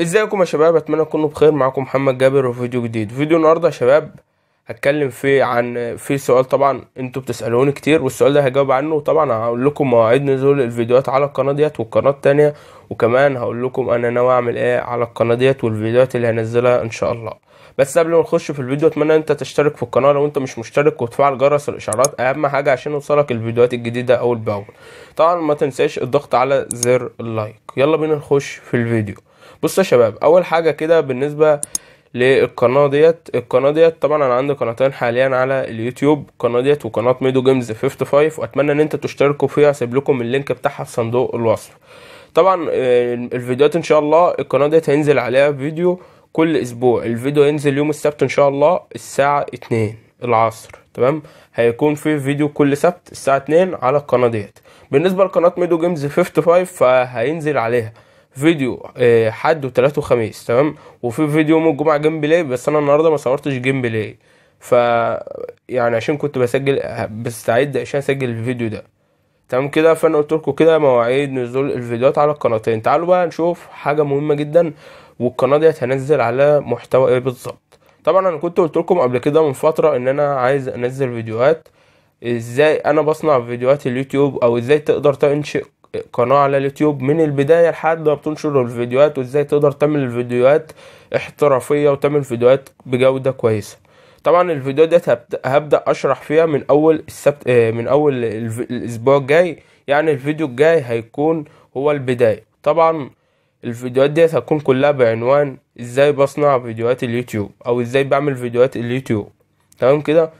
ازيكم يا شباب اتمنى تكونوا بخير معاكم محمد جابر وفيديو جديد فيديو النهارده يا شباب هتكلم فيه عن في سؤال طبعا انتوا بتسالوني كتير والسؤال ده هجاوب عنه وطبعا هقول لكم مواعيد نزول الفيديوهات على القناه ديت والقناه التانية وكمان هقول لكم انا ناوي اعمل ايه على القناه ديت والفيديوهات اللي هنزلها ان شاء الله بس قبل ما نخش في الفيديو اتمنى انت تشترك في القناه لو انت مش مشترك وتفعل جرس الاشعارات اهم حاجه عشان يوصلك الفيديوهات الجديده اول باول طبعا ما تنساش الضغط على زر اللايك يلا بينا نخش في الفيديو بصوا يا شباب اول حاجه كده بالنسبه للقناه ديت القناه ديت طبعا انا عندي قناتين حاليا على اليوتيوب القناه ديت وقناه ميدو جيمز 55 واتمنى ان انتوا تشتركوا فيها سيب لكم اللينك بتاعها في صندوق الوصف طبعا آه، الفيديوهات ان شاء الله القناه ديت هينزل عليها فيديو كل اسبوع الفيديو هينزل يوم السبت ان شاء الله الساعه 2 العصر تمام هيكون في فيديو كل سبت الساعه 2 على القناه ديت بالنسبه لقناه ميدو جيمز 55 فهينزل عليها فيديو آه، حد وتلات وخميس تمام وفي فيديو يوم الجمعه جيم بلاي بس انا النهارده ما صورتش جيم بلاي ف يعني عشان كنت بسجل بستعد عشان اسجل الفيديو ده تمام كده فانا قلت لكم كده مواعيد نزول الفيديوهات على القناتين تعالوا بقى نشوف حاجه مهمه جدا والقناه دي هنزل على محتوى ايه بالظبط طبعا انا كنت قلت لكم قبل كده من فتره ان انا عايز انزل فيديوهات ازاي انا بصنع فيديوهات اليوتيوب او ازاي تقدر تنشئ قناه على اليوتيوب من البدايه لحد ما بتنشر الفيديوهات وازاي تقدر تعمل الفيديوهات احترافيه وتعمل فيديوهات بجوده كويسه طبعا الفيديو ده هبدا اشرح فيها من اول السبت آه، من اول الاسبوع الجاي يعني الفيديو الجاي هيكون هو البدايه طبعا الفيديوهات دي هتكون كلها بعنوان ازاي بصنع فيديوهات اليوتيوب او ازاي بعمل فيديوهات اليوتيوب تمام كده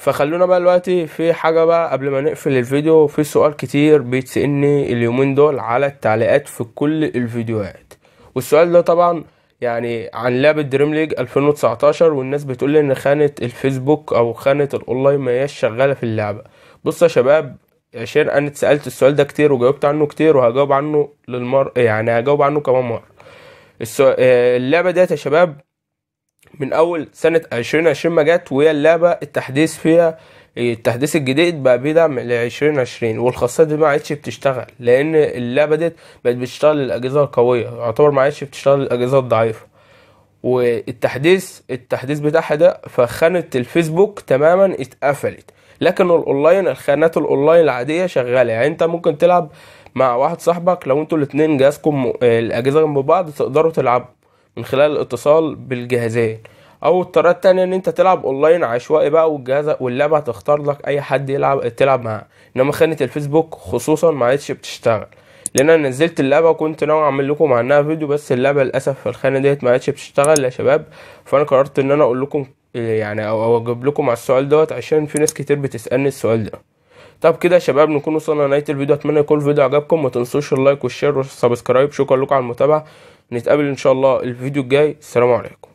فخلونا بقى دلوقتي في حاجة بقى قبل ما نقفل الفيديو في سؤال كتير بيتسألني اليومين دول على التعليقات في كل الفيديوهات والسؤال ده طبعا يعني عن لعبة دريم ليج 2019 والناس بتقول ان خانة الفيسبوك او خانة الاونلاين ما شغالة في اللعبة بص يا شباب عشان انا اتسألت السؤال ده كتير وجاوبت عنه كتير وهجاوب عنه للمر يعني هجاوب عنه كمان مرة السؤال... آه، اللعبة ديت يا شباب من اول سنه 2020 ما جت وهي اللعبه التحديث فيها التحديث الجديد بقى بيدعم ل 2020 والخاصيه دي ما عادش بتشتغل لان اللعبه ديت بقت بتشتغل الاجهزه القويه يعتبر ما عادش بتشتغل الاجهزه الضعيفه والتحديث التحديث بتاعها ده فخانه الفيسبوك تماما اتقفلت لكن الاونلاين الخانات الاونلاين العاديه شغاله يعني انت ممكن تلعب مع واحد صاحبك لو انتوا الاتنين جهازكم آه، الاجهزه جنب بعض تقدروا تلعبوا من خلال الاتصال بالجهازين او الطريقه التانية ان انت تلعب اونلاين عشوائي بقى والجهاز واللعبه هتختار لك اي حد يلعب تلعب معاه انما خانه الفيسبوك خصوصا ما عادش بتشتغل لان انا نزلت اللعبه وكنت ناوي اعمل لكم عنها فيديو بس اللعبه للاسف في الخانه ديت ما عادش بتشتغل يا شباب فانا قررت ان انا اقول لكم يعني او اجيب لكم على السؤال دوت عشان في ناس كتير بتسالني السؤال ده طب كده يا شباب نكون وصلنا لنهايه الفيديو اتمنى يكون الفيديو عجبكم ما تنسوش اللايك والشير والسبسكرايب شكرا لكم على المتابعه نتقابل ان شاء الله الفيديو الجاي السلام عليكم